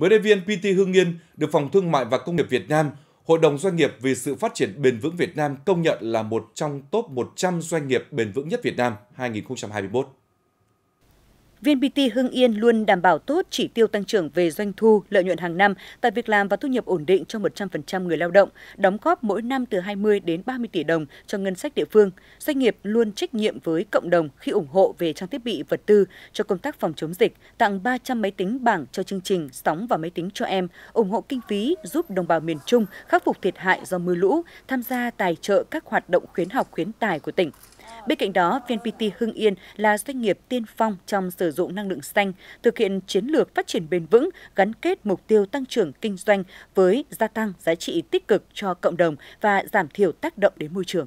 Mới đây VNPT Hương Yên được Phòng Thương mại và Công nghiệp Việt Nam, Hội đồng Doanh nghiệp vì sự phát triển bền vững Việt Nam công nhận là một trong top 100 doanh nghiệp bền vững nhất Việt Nam 2021. VNPT Hưng Yên luôn đảm bảo tốt chỉ tiêu tăng trưởng về doanh thu, lợi nhuận hàng năm, tại việc làm và thu nhập ổn định cho 100% người lao động, đóng góp mỗi năm từ 20 đến 30 tỷ đồng cho ngân sách địa phương. Doanh nghiệp luôn trách nhiệm với cộng đồng khi ủng hộ về trang thiết bị vật tư cho công tác phòng chống dịch, tặng 300 máy tính bảng cho chương trình Sóng và máy tính cho em, ủng hộ kinh phí giúp đồng bào miền Trung khắc phục thiệt hại do mưa lũ, tham gia tài trợ các hoạt động khuyến học khuyến tài của tỉnh. Bên cạnh đó, VNPT Hưng Yên là doanh nghiệp tiên phong trong sử dụng năng lượng xanh, thực hiện chiến lược phát triển bền vững, gắn kết mục tiêu tăng trưởng kinh doanh với gia tăng giá trị tích cực cho cộng đồng và giảm thiểu tác động đến môi trường.